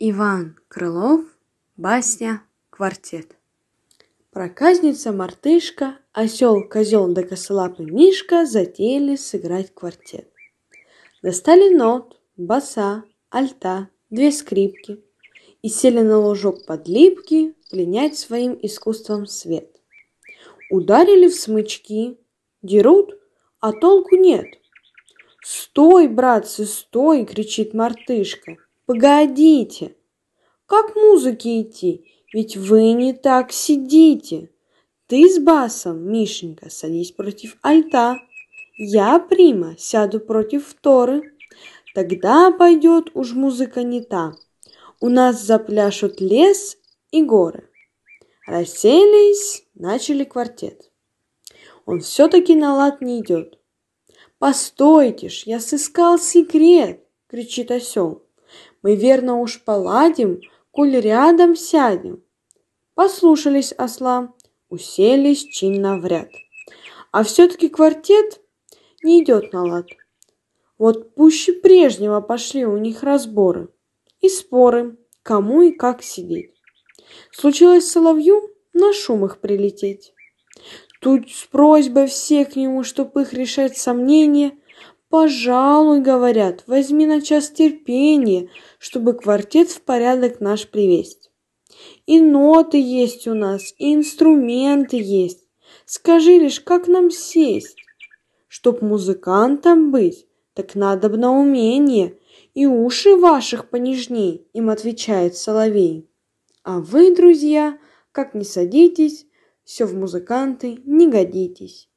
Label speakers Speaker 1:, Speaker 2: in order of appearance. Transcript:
Speaker 1: Иван Крылов, басня, квартет. Проказница мартышка, осел, козел да косолапый мишка затеяли сыграть квартет. Достали нот, баса, альта, две скрипки и сели на лужок под липки пленять своим искусством свет. Ударили в смычки, дерут, а толку нет. «Стой, братцы, стой!» — кричит мартышка — Погодите, как музыке идти, ведь вы не так сидите. Ты с басом, Мишенька, садись против альта. Я, Прима, сяду против вторы. Тогда пойдет уж музыка не та. У нас запляшут лес и горы. Расселись, начали квартет. Он все-таки на лад не идет. «Постойте ж, я сыскал секрет!» — кричит осел мы верно уж поладим, коль рядом сядем. Послушались осла, уселись чинно в ряд. А все-таки квартет не идет на лад. Вот пуще прежнего пошли у них разборы и споры, кому и как сидеть. Случилось соловью на шум их прилететь. Тут с просьбой всех к нему, чтоб их решать сомнения – «Пожалуй, — говорят, — возьми на час терпения, чтобы квартет в порядок наш привесть. И ноты есть у нас, и инструменты есть. Скажи лишь, как нам сесть? Чтоб музыкантом быть, так надо б на умение, и уши ваших понежней, им отвечает соловей. А вы, друзья, как не садитесь, все в музыканты не годитесь.